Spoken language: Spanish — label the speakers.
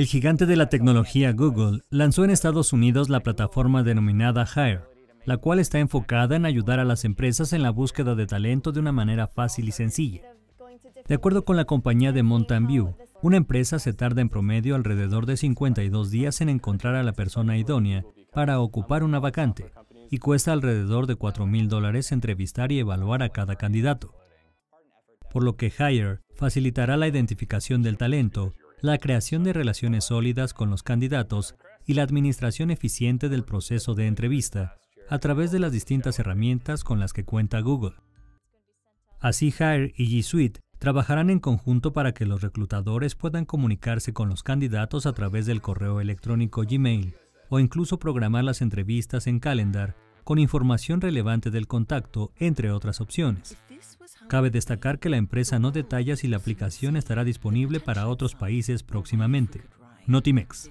Speaker 1: El gigante de la tecnología Google lanzó en Estados Unidos la plataforma denominada Hire, la cual está enfocada en ayudar a las empresas en la búsqueda de talento de una manera fácil y sencilla. De acuerdo con la compañía de Mountain View, una empresa se tarda en promedio alrededor de 52 días en encontrar a la persona idónea para ocupar una vacante y cuesta alrededor de 4 mil dólares entrevistar y evaluar a cada candidato. Por lo que Hire facilitará la identificación del talento la creación de relaciones sólidas con los candidatos y la administración eficiente del proceso de entrevista a través de las distintas herramientas con las que cuenta Google. Así Hire y G Suite trabajarán en conjunto para que los reclutadores puedan comunicarse con los candidatos a través del correo electrónico Gmail o incluso programar las entrevistas en Calendar con información relevante del contacto, entre otras opciones. Cabe destacar que la empresa no detalla si la aplicación estará disponible para otros países próximamente. Notimex.